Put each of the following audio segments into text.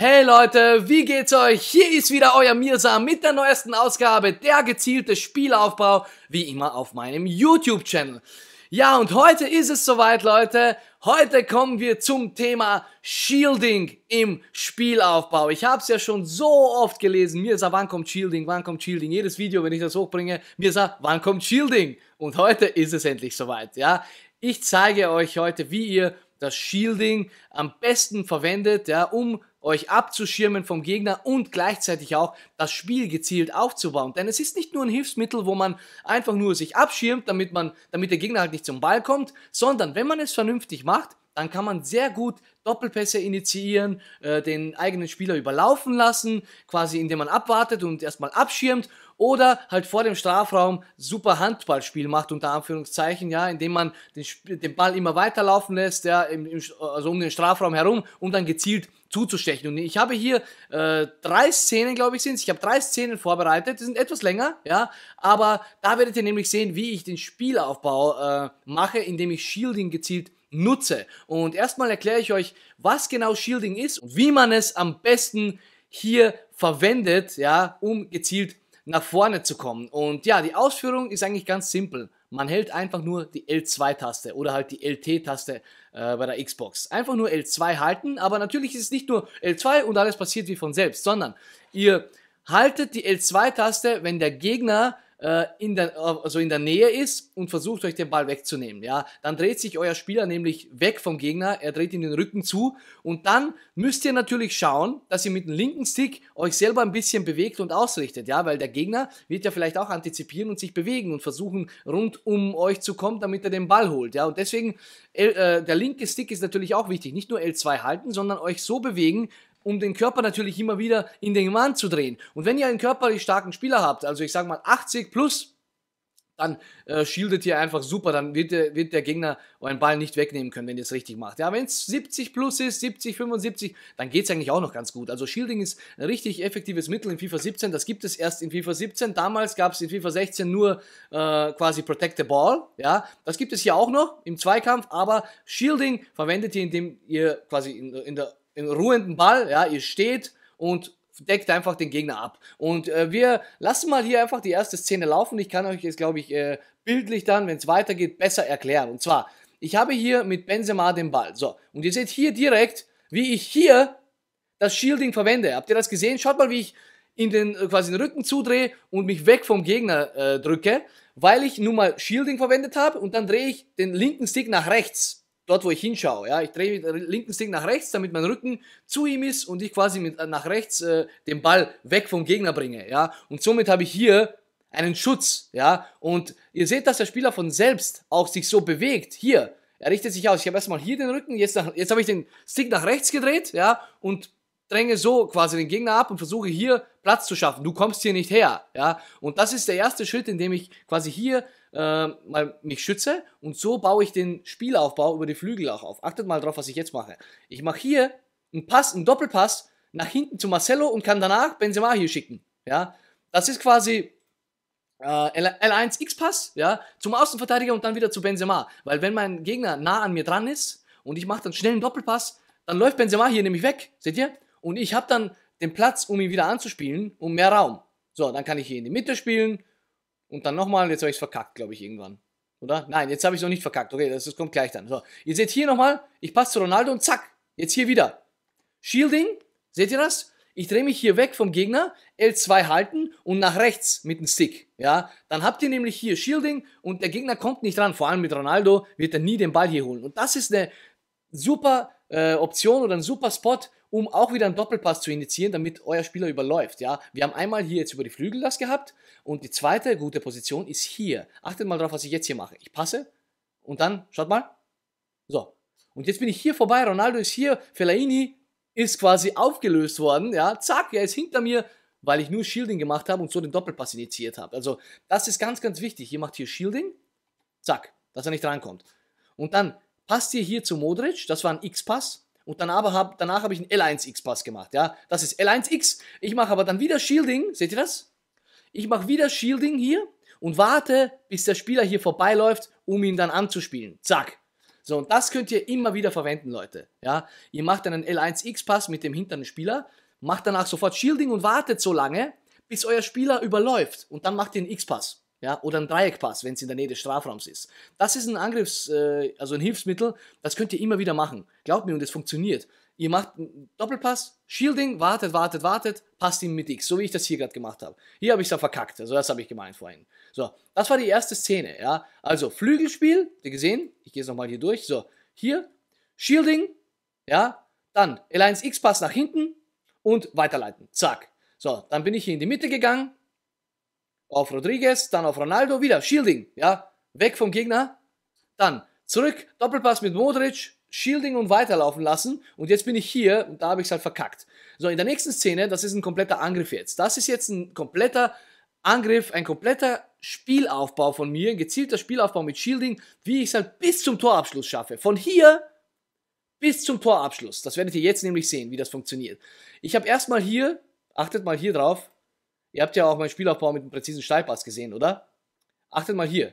Hey Leute, wie geht's euch? Hier ist wieder euer Mirsa mit der neuesten Ausgabe der gezielte Spielaufbau, wie immer auf meinem YouTube-Channel. Ja, und heute ist es soweit, Leute. Heute kommen wir zum Thema Shielding im Spielaufbau. Ich habe es ja schon so oft gelesen. Mirsa, wann kommt Shielding? Wann kommt Shielding? Jedes Video, wenn ich das hochbringe, Mirsa, wann kommt Shielding? Und heute ist es endlich soweit, ja. Ich zeige euch heute, wie ihr das Shielding am besten verwendet, ja, um euch abzuschirmen vom Gegner und gleichzeitig auch das Spiel gezielt aufzubauen. Denn es ist nicht nur ein Hilfsmittel, wo man einfach nur sich abschirmt, damit, man, damit der Gegner halt nicht zum Ball kommt, sondern wenn man es vernünftig macht, dann kann man sehr gut Doppelpässe initiieren, äh, den eigenen Spieler überlaufen lassen, quasi indem man abwartet und erstmal abschirmt oder halt vor dem Strafraum super Handballspiel macht, unter Anführungszeichen, ja, indem man den, den Ball immer weiterlaufen lässt, ja, im, im, also um den Strafraum herum, und dann gezielt zuzustechen. Und ich habe hier äh, drei Szenen, glaube ich, sind es. Ich habe drei Szenen vorbereitet. Die sind etwas länger, ja. Aber da werdet ihr nämlich sehen, wie ich den Spielaufbau äh, mache, indem ich Shielding gezielt nutze. Und erstmal erkläre ich euch, was genau Shielding ist und wie man es am besten hier verwendet, ja, um gezielt nach vorne zu kommen. Und ja, die Ausführung ist eigentlich ganz simpel. Man hält einfach nur die L2-Taste oder halt die LT-Taste äh, bei der Xbox. Einfach nur L2 halten, aber natürlich ist es nicht nur L2 und alles passiert wie von selbst, sondern ihr haltet die L2-Taste, wenn der Gegner äh, in der, äh, also in der Nähe ist und versucht euch den Ball wegzunehmen. Ja? Dann dreht sich euer Spieler nämlich weg vom Gegner, er dreht ihm den Rücken zu und dann müsst ihr natürlich schauen, dass ihr mit dem linken Stick euch selber ein bisschen bewegt und ausrichtet, ja, weil der Gegner wird ja vielleicht auch antizipieren und sich bewegen und versuchen rund um euch zu kommen, damit er den Ball holt, ja, und deswegen L, äh, der linke Stick ist natürlich auch wichtig, nicht nur L2 halten, sondern euch so bewegen, um den Körper natürlich immer wieder in den Mann zu drehen. Und wenn ihr einen körperlich starken Spieler habt, also ich sage mal 80 plus, dann äh, shieldet ihr einfach super, dann wird der, wird der Gegner euren Ball nicht wegnehmen können, wenn ihr es richtig macht. Ja, wenn es 70 plus ist, 70, 75, dann geht es eigentlich auch noch ganz gut. Also Shielding ist ein richtig effektives Mittel in FIFA 17, das gibt es erst in FIFA 17. Damals gab es in FIFA 16 nur äh, quasi Protect the Ball, ja. Das gibt es hier auch noch im Zweikampf, aber Shielding verwendet ihr, indem ihr quasi in, in der einen ruhenden Ball, ja, ihr steht und deckt einfach den Gegner ab. Und äh, wir lassen mal hier einfach die erste Szene laufen. Ich kann euch jetzt, glaube ich, äh, bildlich dann, wenn es weitergeht, besser erklären. Und zwar, ich habe hier mit Benzema den Ball. So, und ihr seht hier direkt, wie ich hier das Shielding verwende. Habt ihr das gesehen? Schaut mal, wie ich in den, äh, quasi den Rücken zudrehe und mich weg vom Gegner äh, drücke, weil ich nun mal Shielding verwendet habe und dann drehe ich den linken Stick nach rechts dort, wo ich hinschaue. Ja? Ich drehe mit linken Stick nach rechts, damit mein Rücken zu ihm ist und ich quasi mit, nach rechts äh, den Ball weg vom Gegner bringe. Ja? Und somit habe ich hier einen Schutz. Ja? Und ihr seht, dass der Spieler von selbst auch sich so bewegt. Hier, er richtet sich aus. Ich habe erstmal hier den Rücken, jetzt, nach, jetzt habe ich den Stick nach rechts gedreht ja? und dränge so quasi den Gegner ab und versuche hier Platz zu schaffen. Du kommst hier nicht her, ja. Und das ist der erste Schritt, indem ich quasi hier äh, mal mich schütze und so baue ich den Spielaufbau über die Flügel auch auf. Achtet mal drauf, was ich jetzt mache. Ich mache hier einen Pass, einen Doppelpass nach hinten zu Marcelo und kann danach Benzema hier schicken, ja. Das ist quasi äh, L1-X-Pass, ja, zum Außenverteidiger und dann wieder zu Benzema. Weil wenn mein Gegner nah an mir dran ist und ich mache dann schnell einen Doppelpass, dann läuft Benzema hier nämlich weg, seht ihr? Und ich habe dann den Platz, um ihn wieder anzuspielen, und mehr Raum. So, dann kann ich hier in die Mitte spielen und dann nochmal. Jetzt habe ich es verkackt, glaube ich, irgendwann. Oder? Nein, jetzt habe ich es noch nicht verkackt. Okay, das, das kommt gleich dann. So, ihr seht hier nochmal, ich passe zu Ronaldo und zack, jetzt hier wieder. Shielding, seht ihr das? Ich drehe mich hier weg vom Gegner, L2 halten und nach rechts mit dem Stick. Ja, dann habt ihr nämlich hier Shielding und der Gegner kommt nicht ran. Vor allem mit Ronaldo wird er nie den Ball hier holen. Und das ist eine, super äh, Option oder ein super Spot, um auch wieder einen Doppelpass zu initiieren, damit euer Spieler überläuft. Ja, wir haben einmal hier jetzt über die Flügel das gehabt und die zweite gute Position ist hier. Achtet mal drauf, was ich jetzt hier mache. Ich passe und dann, schaut mal, so. Und jetzt bin ich hier vorbei, Ronaldo ist hier, Fellaini ist quasi aufgelöst worden, ja, zack, er ist hinter mir, weil ich nur Shielding gemacht habe und so den Doppelpass initiiert habe. Also, das ist ganz, ganz wichtig. Ihr macht hier Shielding, zack, dass er nicht rankommt. Und dann passt ihr hier zu Modric, das war ein X-Pass. Und danach habe danach hab ich einen L1-X-Pass gemacht. Ja? Das ist L1-X. Ich mache aber dann wieder Shielding. Seht ihr das? Ich mache wieder Shielding hier und warte, bis der Spieler hier vorbeiläuft, um ihn dann anzuspielen. Zack. So, und das könnt ihr immer wieder verwenden, Leute. Ja? Ihr macht einen L1-X-Pass mit dem hinteren Spieler, macht danach sofort Shielding und wartet so lange, bis euer Spieler überläuft. Und dann macht ihr einen X-Pass. Ja, oder ein Dreieckpass, wenn es in der Nähe des Strafraums ist. Das ist ein Angriffs-, äh, also ein Hilfsmittel, das könnt ihr immer wieder machen. Glaubt mir, und es funktioniert. Ihr macht einen Doppelpass, Shielding, wartet, wartet, wartet, passt ihm mit X, so wie ich das hier gerade gemacht habe. Hier habe ich es da verkackt, also das habe ich gemeint vorhin. So, das war die erste Szene, ja. Also Flügelspiel, habt ihr gesehen? Ich gehe es nochmal hier durch. So, hier, Shielding, ja, dann L1 X-Pass nach hinten und weiterleiten. Zack. So, dann bin ich hier in die Mitte gegangen, auf Rodriguez, dann auf Ronaldo, wieder Shielding, ja, weg vom Gegner, dann zurück, Doppelpass mit Modric, Shielding und weiterlaufen lassen und jetzt bin ich hier und da habe ich es halt verkackt. So, in der nächsten Szene, das ist ein kompletter Angriff jetzt. Das ist jetzt ein kompletter Angriff, ein kompletter Spielaufbau von mir, ein gezielter Spielaufbau mit Shielding, wie ich es halt bis zum Torabschluss schaffe. Von hier bis zum Torabschluss. Das werdet ihr jetzt nämlich sehen, wie das funktioniert. Ich habe erstmal hier, achtet mal hier drauf, Ihr habt ja auch meinen Spielaufbau mit einem präzisen Steilpass gesehen, oder? Achtet mal hier.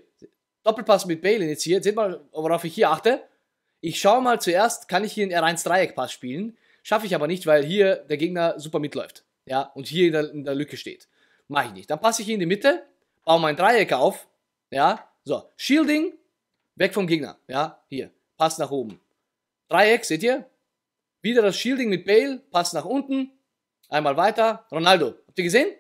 Doppelpass mit Bale initiiert. Seht mal, worauf ich hier achte. Ich schaue mal zuerst, kann ich hier einen R1-Dreieckpass spielen? Schaffe ich aber nicht, weil hier der Gegner super mitläuft. Ja, und hier in der, in der Lücke steht. Mache ich nicht. Dann passe ich hier in die Mitte, baue mein Dreieck auf. Ja, so. Shielding, weg vom Gegner. Ja, hier. Pass nach oben. Dreieck, seht ihr? Wieder das Shielding mit Bale, Pass nach unten. Einmal weiter. Ronaldo, habt ihr gesehen?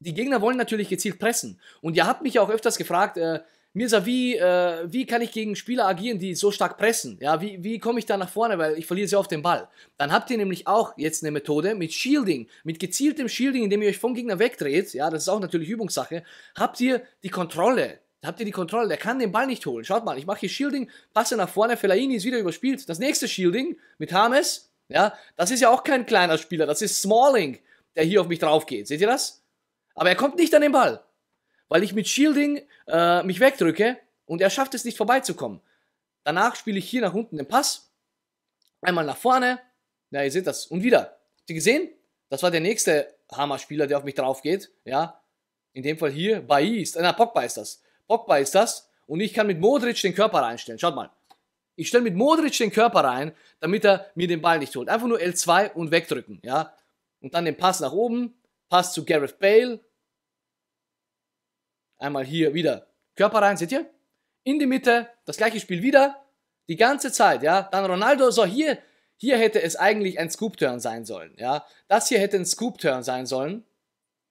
die Gegner wollen natürlich gezielt pressen. Und ihr habt mich ja auch öfters gefragt, äh, Mirza, wie, äh, wie kann ich gegen Spieler agieren, die so stark pressen? Ja, wie, wie komme ich da nach vorne, weil ich verliere sehr oft den Ball. Dann habt ihr nämlich auch jetzt eine Methode mit Shielding, mit gezieltem Shielding, indem ihr euch vom Gegner wegdreht, ja, das ist auch natürlich Übungssache, habt ihr die Kontrolle. Habt ihr die Kontrolle, der kann den Ball nicht holen. Schaut mal, ich mache hier Shielding, passe nach vorne, Fellaini ist wieder überspielt. Das nächste Shielding mit Hames, ja, das ist ja auch kein kleiner Spieler, das ist Smalling, der hier auf mich drauf geht. Seht ihr das? Aber er kommt nicht an den Ball, weil ich mit Shielding äh, mich wegdrücke und er schafft es nicht vorbeizukommen. Danach spiele ich hier nach unten den Pass, einmal nach vorne, ja, ihr seht das, und wieder. Habt ihr gesehen? Das war der nächste Hammer-Spieler, der auf mich drauf geht, ja. In dem Fall hier, Bailly ist, na, Pogba ist das. Pogba ist das und ich kann mit Modric den Körper reinstellen, schaut mal. Ich stelle mit Modric den Körper rein, damit er mir den Ball nicht holt. Einfach nur L2 und wegdrücken, ja. Und dann den Pass nach oben, Pass zu Gareth Bale, Einmal hier wieder Körper rein, seht ihr? In die Mitte, das gleiche Spiel wieder, die ganze Zeit, ja. Dann Ronaldo, so hier, hier hätte es eigentlich ein Scoop-Turn sein sollen, ja. Das hier hätte ein Scoop-Turn sein sollen.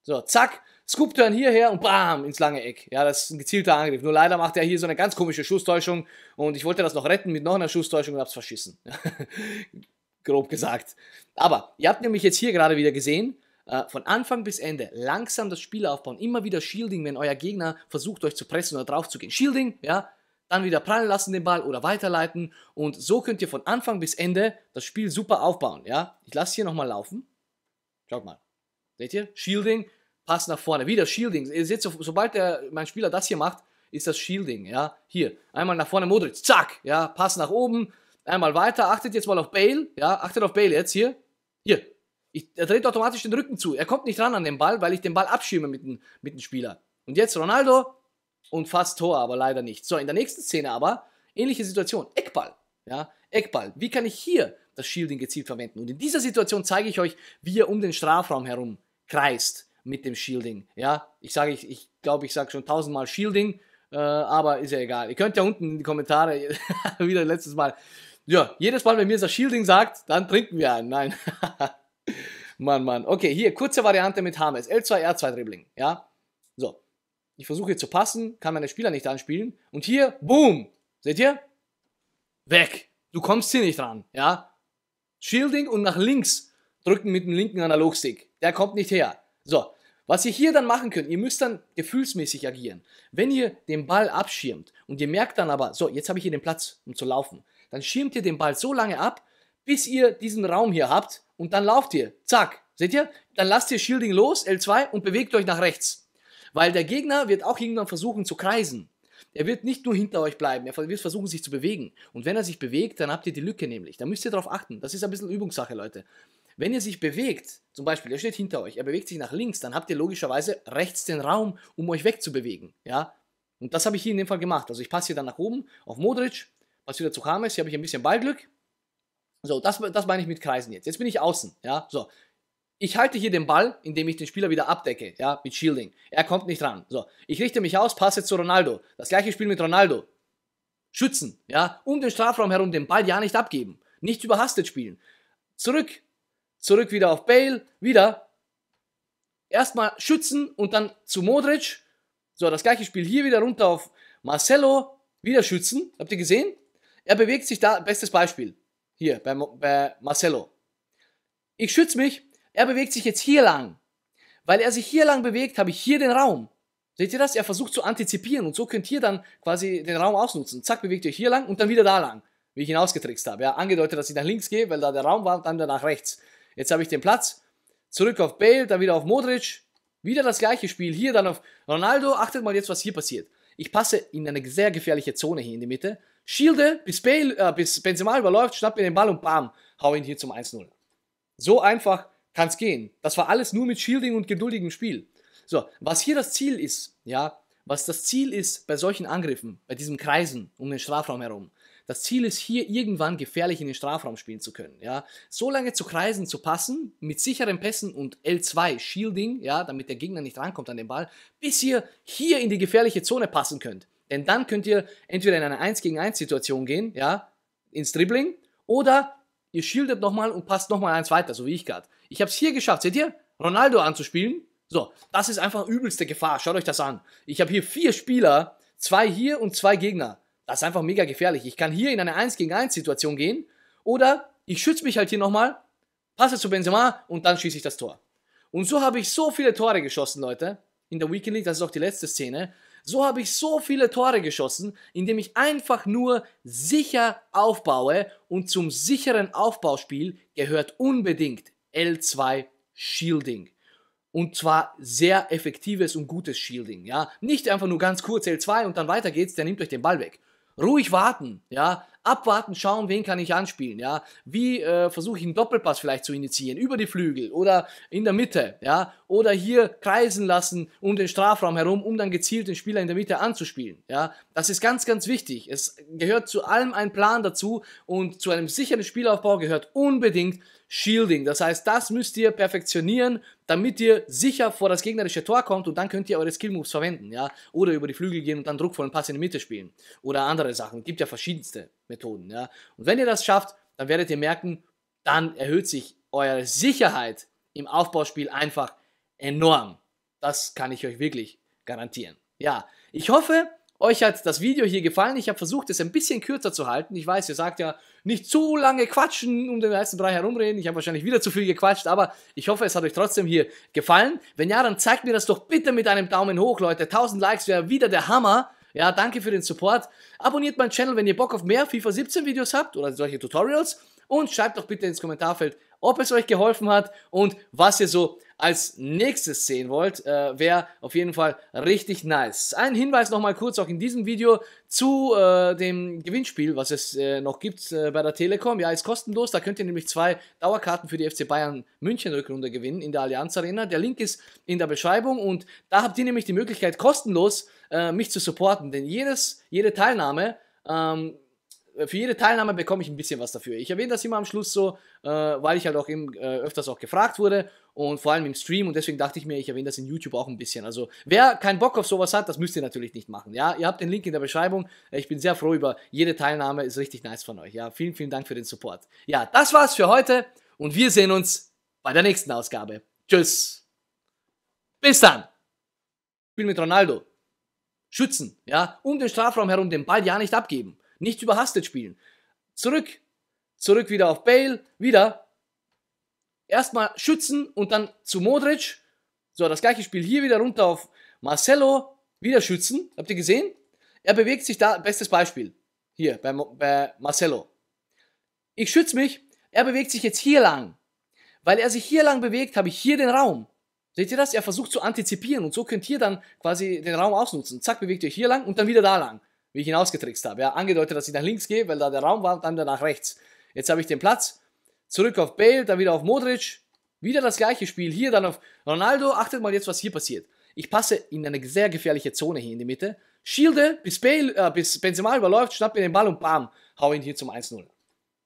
So, zack, Scoop-Turn hierher und bam, ins lange Eck. Ja, das ist ein gezielter Angriff. Nur leider macht er hier so eine ganz komische Schusstäuschung und ich wollte das noch retten mit noch einer Schusstäuschung und hab's verschissen. Grob gesagt. Aber ihr habt nämlich jetzt hier gerade wieder gesehen, äh, von Anfang bis Ende langsam das Spiel aufbauen, immer wieder Shielding, wenn euer Gegner versucht, euch zu pressen oder drauf zu gehen. Shielding, ja, dann wieder prallen lassen den Ball oder weiterleiten und so könnt ihr von Anfang bis Ende das Spiel super aufbauen, ja. Ich lasse hier nochmal laufen. Schaut mal. Seht ihr? Shielding, Pass nach vorne, wieder Shielding. Ihr seht, so, sobald der, mein Spieler das hier macht, ist das Shielding, ja. Hier, einmal nach vorne Modric, zack, ja, Pass nach oben, einmal weiter. Achtet jetzt mal auf Bale, ja, achtet auf Bale jetzt hier. Hier, ich, er dreht automatisch den Rücken zu. Er kommt nicht ran an den Ball, weil ich den Ball abschirme mit dem, mit dem Spieler. Und jetzt Ronaldo und fast Tor, aber leider nicht. So, in der nächsten Szene aber, ähnliche Situation. Eckball. Ja, Eckball. Wie kann ich hier das Shielding gezielt verwenden? Und in dieser Situation zeige ich euch, wie ihr um den Strafraum herum kreist mit dem Shielding. Ja, ich sage, ich, ich glaube, ich sage schon tausendmal Shielding, äh, aber ist ja egal. Ihr könnt ja unten in die Kommentare wieder letztes Mal. Ja, jedes Mal, wenn mir das Shielding sagt, dann trinken wir einen. Nein. Mann, Mann. Okay, hier, kurze Variante mit Hames. L2, R2 Dribbling. Ja? So. Ich versuche hier zu passen, kann meine Spieler nicht anspielen. Und hier, boom! Seht ihr? Weg! Du kommst hier nicht ran. Ja? Shielding und nach links drücken mit dem linken Analogstick. Der kommt nicht her. So. Was ihr hier dann machen könnt, ihr müsst dann gefühlsmäßig agieren. Wenn ihr den Ball abschirmt und ihr merkt dann aber, so, jetzt habe ich hier den Platz, um zu laufen, dann schirmt ihr den Ball so lange ab, bis ihr diesen Raum hier habt, und dann lauft ihr. Zack. Seht ihr? Dann lasst ihr Shielding los, L2 und bewegt euch nach rechts. Weil der Gegner wird auch irgendwann versuchen zu kreisen. Er wird nicht nur hinter euch bleiben, er wird versuchen, sich zu bewegen. Und wenn er sich bewegt, dann habt ihr die Lücke nämlich. Da müsst ihr darauf achten. Das ist ein bisschen Übungssache, Leute. Wenn ihr sich bewegt, zum Beispiel, er steht hinter euch, er bewegt sich nach links, dann habt ihr logischerweise rechts den Raum, um euch wegzubewegen. Ja? Und das habe ich hier in dem Fall gemacht. Also ich passe hier dann nach oben auf Modric, passe wieder zu James, hier habe ich ein bisschen Ballglück, so, das, das meine ich mit Kreisen jetzt. Jetzt bin ich außen, ja, so. Ich halte hier den Ball, indem ich den Spieler wieder abdecke, ja, mit Shielding. Er kommt nicht ran. So, ich richte mich aus, passe zu Ronaldo. Das gleiche Spiel mit Ronaldo. Schützen, ja, um den Strafraum herum den Ball ja nicht abgeben. Nicht überhastet spielen. Zurück, zurück wieder auf Bale, wieder. Erstmal schützen und dann zu Modric. So, das gleiche Spiel hier wieder runter auf Marcelo, wieder schützen. Habt ihr gesehen? Er bewegt sich da, bestes Beispiel. Hier, bei, bei Marcelo. Ich schütze mich. Er bewegt sich jetzt hier lang. Weil er sich hier lang bewegt, habe ich hier den Raum. Seht ihr das? Er versucht zu antizipieren und so könnt ihr dann quasi den Raum ausnutzen. Zack, bewegt ihr hier lang und dann wieder da lang, wie ich ihn ausgetrickst habe. Ja, angedeutet, dass ich nach links gehe, weil da der Raum war und dann wieder nach rechts. Jetzt habe ich den Platz. Zurück auf Bale, dann wieder auf Modric. Wieder das gleiche Spiel. Hier dann auf Ronaldo. Achtet mal jetzt, was hier passiert. Ich passe in eine sehr gefährliche Zone hier in die Mitte. Shielde, bis, Bale, äh, bis Benzema überläuft, schnapp mir den Ball und bam, hau ihn hier zum 1-0. So einfach kann es gehen. Das war alles nur mit Shielding und geduldigem Spiel. So, was hier das Ziel ist, ja, was das Ziel ist bei solchen Angriffen, bei diesem Kreisen um den Strafraum herum, das Ziel ist hier irgendwann gefährlich in den Strafraum spielen zu können. Ja? So lange zu kreisen, zu passen, mit sicheren Pässen und L2, Shielding, ja, damit der Gegner nicht rankommt an den Ball, bis ihr hier in die gefährliche Zone passen könnt. Denn dann könnt ihr entweder in eine 1 gegen 1 Situation gehen, ja, ins Dribbling, oder ihr shieldet nochmal und passt nochmal eins weiter, so wie ich gerade. Ich habe es hier geschafft, seht ihr? Ronaldo anzuspielen. So, das ist einfach übelste Gefahr. Schaut euch das an. Ich habe hier vier Spieler, zwei hier und zwei Gegner. Das ist einfach mega gefährlich. Ich kann hier in eine 1 gegen 1 Situation gehen oder ich schütze mich halt hier nochmal, passe zu Benzema und dann schieße ich das Tor. Und so habe ich so viele Tore geschossen, Leute. In der Weekend League, das ist auch die letzte Szene. So habe ich so viele Tore geschossen, indem ich einfach nur sicher aufbaue und zum sicheren Aufbauspiel gehört unbedingt L2 Shielding. Und zwar sehr effektives und gutes Shielding, ja. Nicht einfach nur ganz kurz L2 und dann weiter geht's, der nimmt euch den Ball weg. Ruhig warten, ja. Abwarten, schauen, wen kann ich anspielen, ja. Wie äh, versuche ich einen Doppelpass vielleicht zu initiieren, über die Flügel oder in der Mitte, ja. Oder hier kreisen lassen um den Strafraum herum, um dann gezielt den Spieler in der Mitte anzuspielen, ja. Das ist ganz, ganz wichtig. Es gehört zu allem ein Plan dazu und zu einem sicheren Spielaufbau gehört unbedingt Shielding. Das heißt, das müsst ihr perfektionieren, damit ihr sicher vor das gegnerische Tor kommt und dann könnt ihr eure Skill-Moves verwenden, ja. Oder über die Flügel gehen und dann druckvollen Pass in die Mitte spielen. Oder andere Sachen. Gibt ja verschiedenste Methoden, ja. Und wenn ihr das schafft, dann werdet ihr merken, dann erhöht sich eure Sicherheit im Aufbauspiel einfach enorm. Das kann ich euch wirklich garantieren. Ja, ich hoffe, euch hat das Video hier gefallen. Ich habe versucht, es ein bisschen kürzer zu halten. Ich weiß, ihr sagt ja, nicht zu lange quatschen, um den heißen Brei herumreden. Ich habe wahrscheinlich wieder zu viel gequatscht, aber ich hoffe, es hat euch trotzdem hier gefallen. Wenn ja, dann zeigt mir das doch bitte mit einem Daumen hoch, Leute. 1000 Likes wäre wieder der Hammer. Ja, danke für den Support. Abonniert meinen Channel, wenn ihr Bock auf mehr FIFA 17 Videos habt oder solche Tutorials. Und schreibt doch bitte ins Kommentarfeld, ob es euch geholfen hat und was ihr so als nächstes sehen wollt, äh, wäre auf jeden Fall richtig nice. Ein Hinweis nochmal kurz auch in diesem Video zu äh, dem Gewinnspiel, was es äh, noch gibt äh, bei der Telekom. Ja, ist kostenlos, da könnt ihr nämlich zwei Dauerkarten für die FC Bayern München Rückrunde gewinnen in der Allianz Arena. Der Link ist in der Beschreibung und da habt ihr nämlich die Möglichkeit kostenlos äh, mich zu supporten, denn jedes, jede Teilnahme ähm, äh, für jede Teilnahme bekomme ich ein bisschen was dafür. Ich erwähne das immer am Schluss so, äh, weil ich halt auch eben, äh, öfters auch gefragt wurde und vor allem im Stream und deswegen dachte ich mir, ich erwähne das in YouTube auch ein bisschen. Also wer keinen Bock auf sowas hat, das müsst ihr natürlich nicht machen. Ja, ihr habt den Link in der Beschreibung. Ich bin sehr froh über jede Teilnahme, ist richtig nice von euch. Ja, vielen, vielen Dank für den Support. Ja, das war's für heute und wir sehen uns bei der nächsten Ausgabe. Tschüss. Bis dann. Ich bin mit Ronaldo. Schützen, ja, um den Strafraum herum den Ball ja nicht abgeben. Nicht überhastet spielen. Zurück. Zurück wieder auf Bale. Wieder. Erstmal schützen und dann zu Modric. So, das gleiche Spiel hier wieder runter auf Marcelo. Wieder schützen. Habt ihr gesehen? Er bewegt sich da. Bestes Beispiel. Hier bei, bei Marcelo. Ich schütze mich. Er bewegt sich jetzt hier lang. Weil er sich hier lang bewegt, habe ich hier den Raum. Seht ihr das? Er versucht zu antizipieren und so könnt ihr dann quasi den Raum ausnutzen. Zack, bewegt ihr hier lang und dann wieder da lang wie ich ihn ausgetrickst habe. Ja, angedeutet, dass ich nach links gehe, weil da der Raum war, dann nach rechts. Jetzt habe ich den Platz. Zurück auf Bale, dann wieder auf Modric. Wieder das gleiche Spiel. Hier dann auf Ronaldo. Achtet mal jetzt, was hier passiert. Ich passe in eine sehr gefährliche Zone hier in die Mitte. Shielde, bis, Bale, äh, bis Benzema überläuft, schnapp mir den Ball und bam, hau ihn hier zum 1-0.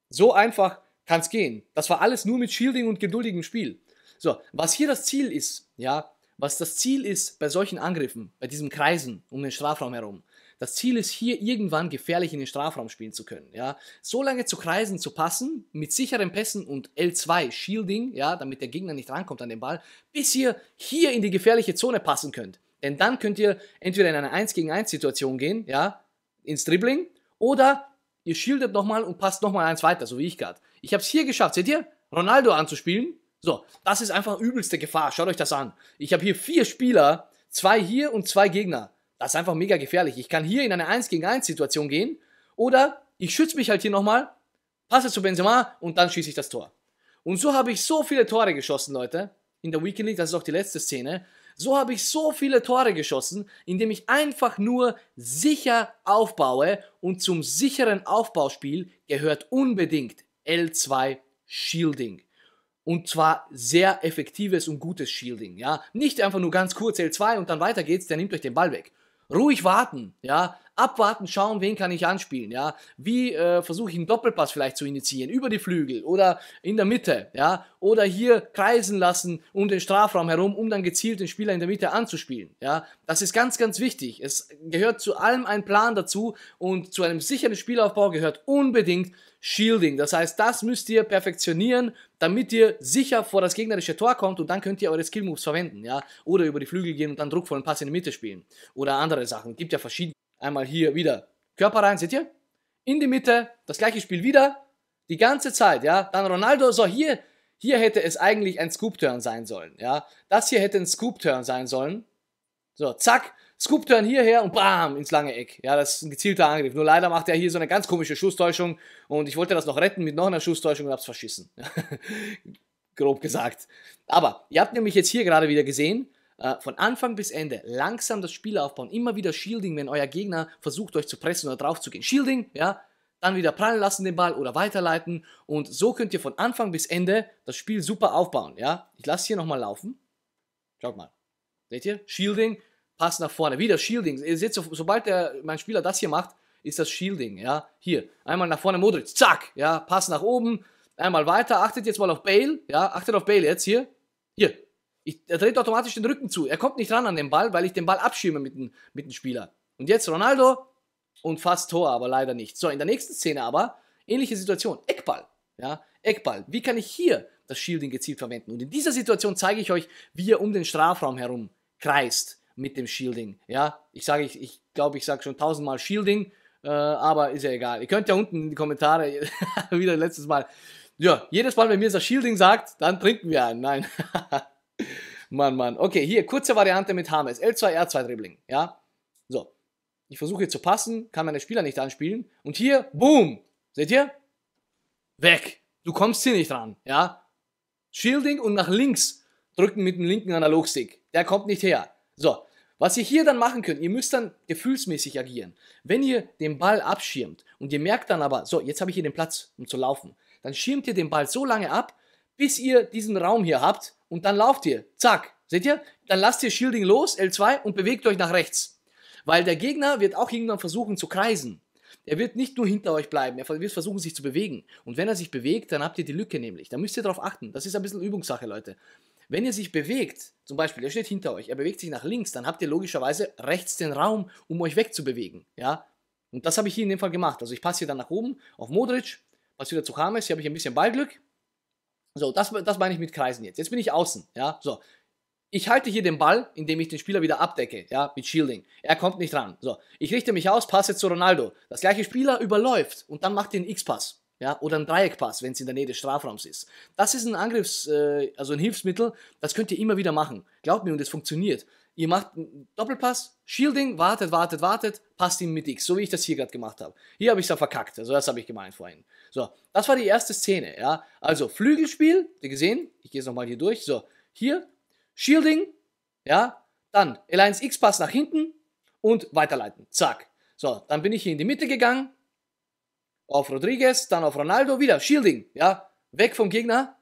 So einfach kann es gehen. Das war alles nur mit Shielding und geduldigem Spiel. So, was hier das Ziel ist, ja, was das Ziel ist bei solchen Angriffen, bei diesem Kreisen um den Strafraum herum, das Ziel ist hier, irgendwann gefährlich in den Strafraum spielen zu können. Ja? So lange zu kreisen, zu passen, mit sicheren Pässen und L2, Shielding, ja, damit der Gegner nicht rankommt an den Ball, bis ihr hier in die gefährliche Zone passen könnt. Denn dann könnt ihr entweder in eine 1 gegen 1 Situation gehen, ja, ins Dribbling, oder ihr shieldet nochmal und passt nochmal eins weiter, so wie ich gerade. Ich habe es hier geschafft, seht ihr? Ronaldo anzuspielen. So, das ist einfach übelste Gefahr. Schaut euch das an. Ich habe hier vier Spieler, zwei hier und zwei Gegner. Das ist einfach mega gefährlich. Ich kann hier in eine 1 gegen 1 Situation gehen oder ich schütze mich halt hier nochmal, passe zu Benzema und dann schieße ich das Tor. Und so habe ich so viele Tore geschossen, Leute. In der Weekend League, das ist auch die letzte Szene. So habe ich so viele Tore geschossen, indem ich einfach nur sicher aufbaue und zum sicheren Aufbauspiel gehört unbedingt L2 Shielding. Und zwar sehr effektives und gutes Shielding, ja. Nicht einfach nur ganz kurz L2 und dann weiter geht's, der nimmt euch den Ball weg ruhig warten, ja abwarten, schauen, wen kann ich anspielen, ja. Wie äh, versuche ich einen Doppelpass vielleicht zu initiieren, über die Flügel oder in der Mitte, ja. Oder hier kreisen lassen um den Strafraum herum, um dann gezielt den Spieler in der Mitte anzuspielen, ja. Das ist ganz, ganz wichtig. Es gehört zu allem ein Plan dazu und zu einem sicheren Spielaufbau gehört unbedingt Shielding. Das heißt, das müsst ihr perfektionieren, damit ihr sicher vor das gegnerische Tor kommt und dann könnt ihr eure Skillmoves verwenden, ja. Oder über die Flügel gehen und dann druckvollen Pass in die Mitte spielen. Oder andere Sachen. Gibt ja verschiedene. Einmal hier wieder Körper rein, seht ihr? In die Mitte, das gleiche Spiel wieder, die ganze Zeit, ja. Dann Ronaldo, so hier, hier hätte es eigentlich ein Scoop-Turn sein sollen, ja. Das hier hätte ein Scoop-Turn sein sollen. So, zack, Scoop-Turn hierher und bam, ins lange Eck. Ja, das ist ein gezielter Angriff. Nur leider macht er hier so eine ganz komische Schusstäuschung und ich wollte das noch retten mit noch einer Schusstäuschung und hab's verschissen. Grob gesagt. Aber ihr habt nämlich jetzt hier gerade wieder gesehen, äh, von Anfang bis Ende langsam das Spiel aufbauen, immer wieder Shielding, wenn euer Gegner versucht, euch zu pressen oder drauf zu gehen. Shielding, ja, dann wieder prallen lassen den Ball oder weiterleiten und so könnt ihr von Anfang bis Ende das Spiel super aufbauen, ja. Ich lasse hier nochmal laufen. Schaut mal. Seht ihr? Shielding, Pass nach vorne, wieder Shielding. Ihr seht, so, sobald der, mein Spieler das hier macht, ist das Shielding, ja. Hier, einmal nach vorne Modric, zack, ja, Pass nach oben, einmal weiter. Achtet jetzt mal auf Bale, ja, achtet auf Bale jetzt hier. Hier, ich, er dreht automatisch den Rücken zu. Er kommt nicht ran an den Ball, weil ich den Ball abschirme mit dem, mit dem Spieler. Und jetzt Ronaldo und fast Tor, aber leider nicht. So, in der nächsten Szene aber, ähnliche Situation. Eckball. Ja, Eckball. Wie kann ich hier das Shielding gezielt verwenden? Und in dieser Situation zeige ich euch, wie ihr um den Strafraum herum kreist mit dem Shielding. Ja, ich sage, ich glaube, ich, glaub, ich sage schon tausendmal Shielding, äh, aber ist ja egal. Ihr könnt ja unten in die Kommentare wieder letztes Mal. Ja, jedes Mal, wenn mir das Shielding sagt, dann trinken wir einen. Nein. Mann, Mann. Okay, hier, kurze Variante mit Hames. L2-R2-Dribbling, ja? So. Ich versuche hier zu passen, kann meine Spieler nicht anspielen. Und hier, boom! Seht ihr? Weg! Du kommst hier nicht ran, ja? Shielding und nach links drücken mit dem linken Analogstick. Der kommt nicht her. So. Was ihr hier dann machen könnt, ihr müsst dann gefühlsmäßig agieren. Wenn ihr den Ball abschirmt und ihr merkt dann aber, so, jetzt habe ich hier den Platz, um zu laufen, dann schirmt ihr den Ball so lange ab, bis ihr diesen Raum hier habt, und dann lauft ihr. Zack. Seht ihr? Dann lasst ihr Shielding los, L2 und bewegt euch nach rechts. Weil der Gegner wird auch irgendwann versuchen zu kreisen. Er wird nicht nur hinter euch bleiben, er wird versuchen, sich zu bewegen. Und wenn er sich bewegt, dann habt ihr die Lücke nämlich. Da müsst ihr darauf achten. Das ist ein bisschen Übungssache, Leute. Wenn ihr sich bewegt, zum Beispiel, er steht hinter euch, er bewegt sich nach links, dann habt ihr logischerweise rechts den Raum, um euch wegzubewegen. Ja? Und das habe ich hier in dem Fall gemacht. Also ich passe hier dann nach oben auf Modric, passe wieder zu James, hier habe ich ein bisschen Ballglück. So, das, das meine ich mit Kreisen jetzt. Jetzt bin ich außen, ja, so. Ich halte hier den Ball, indem ich den Spieler wieder abdecke, ja, mit Shielding. Er kommt nicht ran. So, ich richte mich aus, passe zu Ronaldo. Das gleiche Spieler überläuft und dann macht den X-Pass, ja, oder einen Dreieckpass, wenn es in der Nähe des Strafraums ist. Das ist ein Angriffs, äh, also ein Hilfsmittel, das könnt ihr immer wieder machen. Glaubt mir, und es funktioniert. Ihr macht einen Doppelpass, Shielding, wartet, wartet, wartet, passt ihm mit X, so wie ich das hier gerade gemacht habe. Hier habe ich es dann verkackt, also das habe ich gemeint vorhin. So, das war die erste Szene, ja. Also Flügelspiel, ihr gesehen, ich gehe es nochmal hier durch, so, hier, Shielding, ja, dann L1 X-Pass nach hinten und weiterleiten, zack. So, dann bin ich hier in die Mitte gegangen, auf Rodriguez, dann auf Ronaldo, wieder Shielding, ja, weg vom Gegner,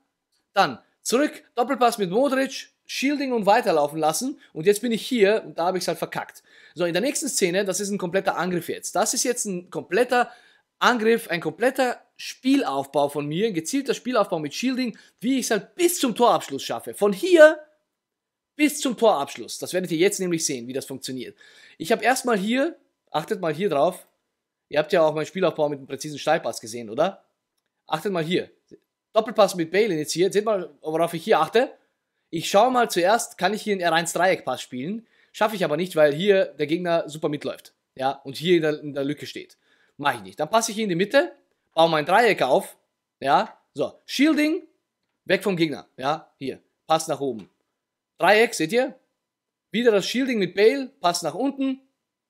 dann zurück, Doppelpass mit Modric, Shielding und weiterlaufen lassen und jetzt bin ich hier und da habe ich es halt verkackt. So, in der nächsten Szene, das ist ein kompletter Angriff jetzt. Das ist jetzt ein kompletter Angriff, ein kompletter Spielaufbau von mir, ein gezielter Spielaufbau mit Shielding, wie ich es halt bis zum Torabschluss schaffe. Von hier bis zum Torabschluss. Das werdet ihr jetzt nämlich sehen, wie das funktioniert. Ich habe erstmal hier, achtet mal hier drauf, ihr habt ja auch meinen Spielaufbau mit einem präzisen Steilpass gesehen, oder? Achtet mal hier. Doppelpass mit Bale initiiert. Seht mal, worauf ich hier achte. Ich schaue mal zuerst, kann ich hier einen R1-Dreieckpass spielen? Schaffe ich aber nicht, weil hier der Gegner super mitläuft. Ja, und hier in der, in der Lücke steht. Mache ich nicht. Dann passe ich hier in die Mitte, baue mein Dreieck auf. Ja, so. Shielding, weg vom Gegner. Ja, hier. Pass nach oben. Dreieck, seht ihr? Wieder das Shielding mit Bale, Pass nach unten.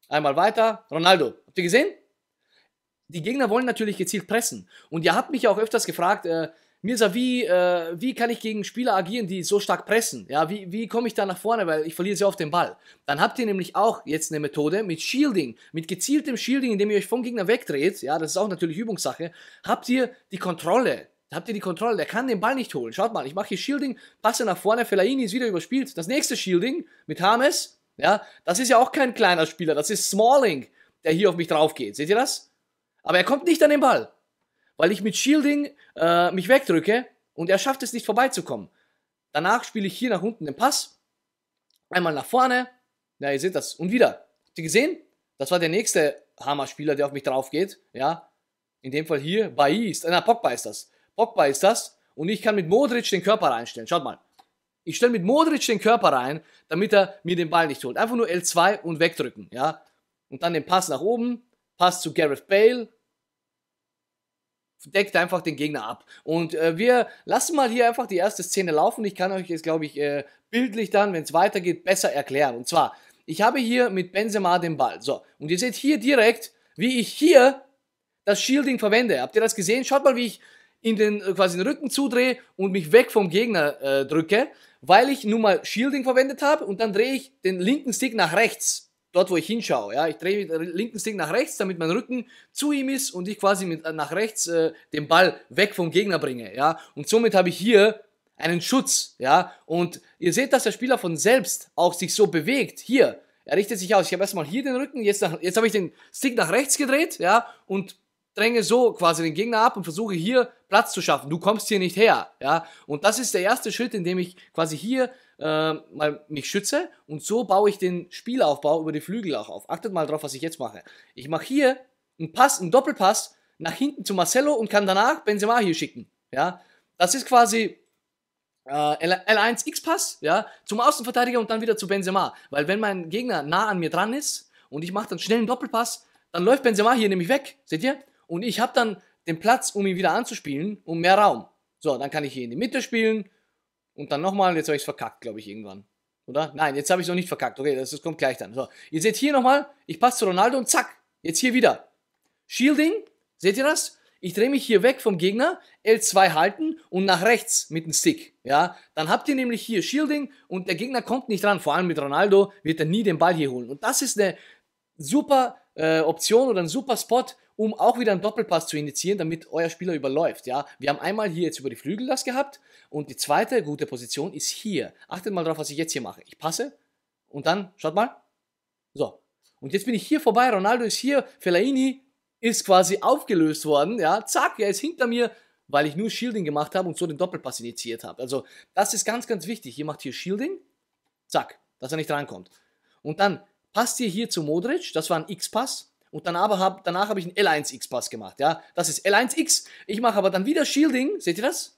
Einmal weiter. Ronaldo, habt ihr gesehen? Die Gegner wollen natürlich gezielt pressen. Und ihr habt mich auch öfters gefragt, äh, mir wie, äh, wie kann ich gegen Spieler agieren, die so stark pressen? Ja, wie, wie komme ich da nach vorne, weil ich verliere sehr oft den Ball. Dann habt ihr nämlich auch jetzt eine Methode mit Shielding, mit gezieltem Shielding, indem ihr euch vom Gegner wegdreht, ja, das ist auch natürlich Übungssache, habt ihr die Kontrolle. Habt ihr die Kontrolle, der kann den Ball nicht holen. Schaut mal, ich mache hier Shielding, passe nach vorne, Fellaini ist wieder überspielt. Das nächste Shielding mit Hames, ja, das ist ja auch kein kleiner Spieler, das ist Smalling, der hier auf mich drauf geht. Seht ihr das? Aber er kommt nicht an den Ball weil ich mit Shielding äh, mich wegdrücke und er schafft es nicht vorbeizukommen. Danach spiele ich hier nach unten den Pass, einmal nach vorne, ja, ihr seht das, und wieder. Habt ihr gesehen? Das war der nächste Hammer-Spieler, der auf mich drauf geht, ja. In dem Fall hier, Bailly ist, äh, na, Pogba ist das. Pogba ist das und ich kann mit Modric den Körper reinstellen, schaut mal. Ich stelle mit Modric den Körper rein, damit er mir den Ball nicht holt. Einfach nur L2 und wegdrücken, ja. Und dann den Pass nach oben, Pass zu Gareth Bale, deckt einfach den Gegner ab. Und äh, wir lassen mal hier einfach die erste Szene laufen. Ich kann euch jetzt, glaube ich, äh, bildlich dann, wenn es weitergeht, besser erklären. Und zwar, ich habe hier mit Benzema den Ball. So, und ihr seht hier direkt, wie ich hier das Shielding verwende. Habt ihr das gesehen? Schaut mal, wie ich in den, äh, quasi den Rücken zudrehe und mich weg vom Gegner äh, drücke, weil ich nun mal Shielding verwendet habe und dann drehe ich den linken Stick nach rechts dort, wo ich hinschaue. Ja? Ich drehe den äh, linken Stick nach rechts, damit mein Rücken zu ihm ist und ich quasi mit, äh, nach rechts äh, den Ball weg vom Gegner bringe. Ja? Und somit habe ich hier einen Schutz. Ja? Und ihr seht, dass der Spieler von selbst auch sich so bewegt. Hier, er richtet sich aus. Ich habe erstmal hier den Rücken, jetzt, nach, jetzt habe ich den Stick nach rechts gedreht ja? und dränge so quasi den Gegner ab und versuche hier Platz zu schaffen. Du kommst hier nicht her. Ja? Und das ist der erste Schritt, in dem ich quasi hier äh, mal mich schütze und so baue ich den Spielaufbau über die Flügel auch auf. Achtet mal drauf, was ich jetzt mache. Ich mache hier einen Pass, einen Doppelpass nach hinten zu Marcelo und kann danach Benzema hier schicken. Ja, das ist quasi äh, L1-X-Pass, ja, zum Außenverteidiger und dann wieder zu Benzema. Weil wenn mein Gegner nah an mir dran ist und ich mache dann schnell einen Doppelpass, dann läuft Benzema hier nämlich weg, seht ihr? Und ich habe dann den Platz, um ihn wieder anzuspielen und mehr Raum. So, dann kann ich hier in die Mitte spielen, und dann nochmal, jetzt habe ich es verkackt, glaube ich, irgendwann. Oder? Nein, jetzt habe ich es noch nicht verkackt. Okay, das, das kommt gleich dann. So, ihr seht hier nochmal, ich passe zu Ronaldo und zack, jetzt hier wieder. Shielding, seht ihr das? Ich drehe mich hier weg vom Gegner, L2 halten und nach rechts mit dem Stick. Ja, dann habt ihr nämlich hier Shielding und der Gegner kommt nicht ran. Vor allem mit Ronaldo wird er nie den Ball hier holen. Und das ist eine super äh, Option oder einen super Spot, um auch wieder einen Doppelpass zu initiieren, damit euer Spieler überläuft. Ja, wir haben einmal hier jetzt über die Flügel das gehabt und die zweite gute Position ist hier. Achtet mal drauf, was ich jetzt hier mache. Ich passe und dann, schaut mal, so. Und jetzt bin ich hier vorbei, Ronaldo ist hier, Fellaini ist quasi aufgelöst worden, ja, zack, er ist hinter mir, weil ich nur Shielding gemacht habe und so den Doppelpass initiiert habe. Also, das ist ganz, ganz wichtig. Ihr macht hier Shielding, zack, dass er nicht rankommt. Und dann Passt ihr hier zu Modric, das war ein X-Pass. Und danach habe danach hab ich einen L1-X-Pass gemacht. Ja? Das ist L1-X. Ich mache aber dann wieder Shielding. Seht ihr das?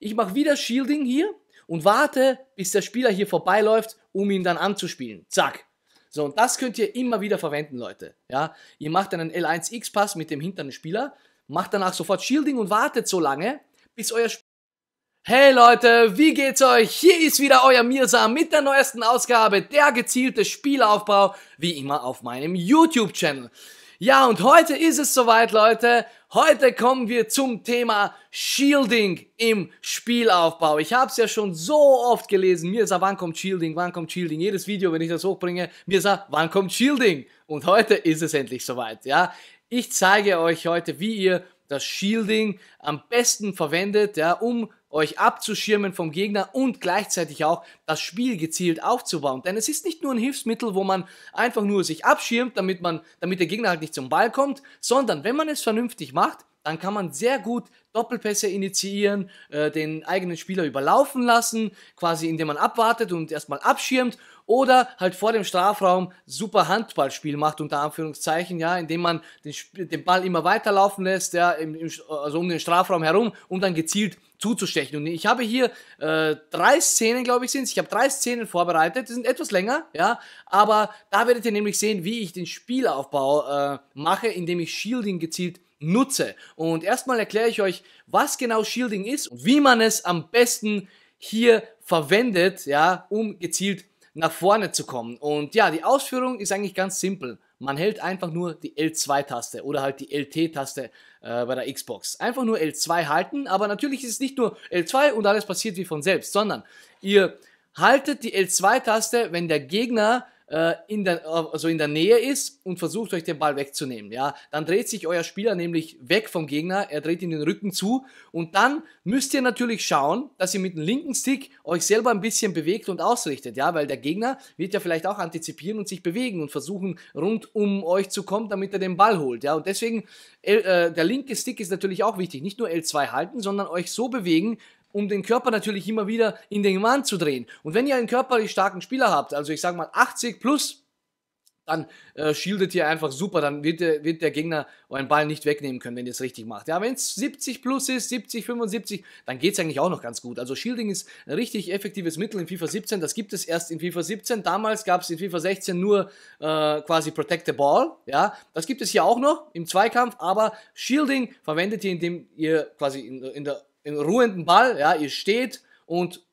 Ich mache wieder Shielding hier und warte, bis der Spieler hier vorbeiläuft, um ihn dann anzuspielen. Zack. So, und das könnt ihr immer wieder verwenden, Leute. Ja? Ihr macht einen L1-X-Pass mit dem hinteren Spieler, macht danach sofort Shielding und wartet so lange, bis euer Spieler. Hey Leute, wie geht's euch? Hier ist wieder euer Mirsa mit der neuesten Ausgabe der gezielte Spielaufbau, wie immer auf meinem YouTube-Channel. Ja, und heute ist es soweit, Leute. Heute kommen wir zum Thema Shielding im Spielaufbau. Ich habe es ja schon so oft gelesen. Mirsa, wann kommt Shielding? Wann kommt Shielding? Jedes Video, wenn ich das hochbringe, Mirsa, wann kommt Shielding? Und heute ist es endlich soweit, ja. Ich zeige euch heute, wie ihr das Shielding am besten verwendet, ja, um euch abzuschirmen vom Gegner und gleichzeitig auch das Spiel gezielt aufzubauen. Denn es ist nicht nur ein Hilfsmittel, wo man einfach nur sich abschirmt, damit, man, damit der Gegner halt nicht zum Ball kommt, sondern wenn man es vernünftig macht, dann kann man sehr gut Doppelpässe initiieren, äh, den eigenen Spieler überlaufen lassen, quasi indem man abwartet und erstmal abschirmt oder halt vor dem Strafraum super Handballspiel macht, unter Anführungszeichen, ja, indem man den, den Ball immer weiterlaufen lässt, ja, im, im, also um den Strafraum herum, um dann gezielt zuzustechen. Und ich habe hier äh, drei Szenen, glaube ich, sind Ich habe drei Szenen vorbereitet, die sind etwas länger, ja, aber da werdet ihr nämlich sehen, wie ich den Spielaufbau äh, mache, indem ich Shielding gezielt nutze. Und erstmal erkläre ich euch, was genau Shielding ist und wie man es am besten hier verwendet, ja, um gezielt nach vorne zu kommen. Und ja, die Ausführung ist eigentlich ganz simpel. Man hält einfach nur die L2-Taste oder halt die LT-Taste äh, bei der Xbox. Einfach nur L2 halten, aber natürlich ist es nicht nur L2 und alles passiert wie von selbst, sondern ihr haltet die L2-Taste, wenn der Gegner äh, in der, äh, also in der Nähe ist und versucht euch den Ball wegzunehmen. Ja? Dann dreht sich euer Spieler nämlich weg vom Gegner, er dreht ihm den Rücken zu und dann müsst ihr natürlich schauen, dass ihr mit dem linken Stick euch selber ein bisschen bewegt und ausrichtet, ja, weil der Gegner wird ja vielleicht auch antizipieren und sich bewegen und versuchen rund um euch zu kommen, damit er den Ball holt, ja, und deswegen L, äh, der linke Stick ist natürlich auch wichtig, nicht nur L2 halten, sondern euch so bewegen, um den Körper natürlich immer wieder in den Mann zu drehen. Und wenn ihr einen körperlich starken Spieler habt, also ich sage mal 80 plus, dann äh, shieldet ihr einfach super, dann wird der, wird der Gegner euren Ball nicht wegnehmen können, wenn ihr es richtig macht. Ja, wenn es 70 plus ist, 70, 75, dann geht es eigentlich auch noch ganz gut. Also Shielding ist ein richtig effektives Mittel in FIFA 17, das gibt es erst in FIFA 17. Damals gab es in FIFA 16 nur äh, quasi Protect the Ball, ja, das gibt es hier auch noch im Zweikampf, aber Shielding verwendet ihr, indem ihr quasi in, in der ruhenden Ball, ja, ihr steht und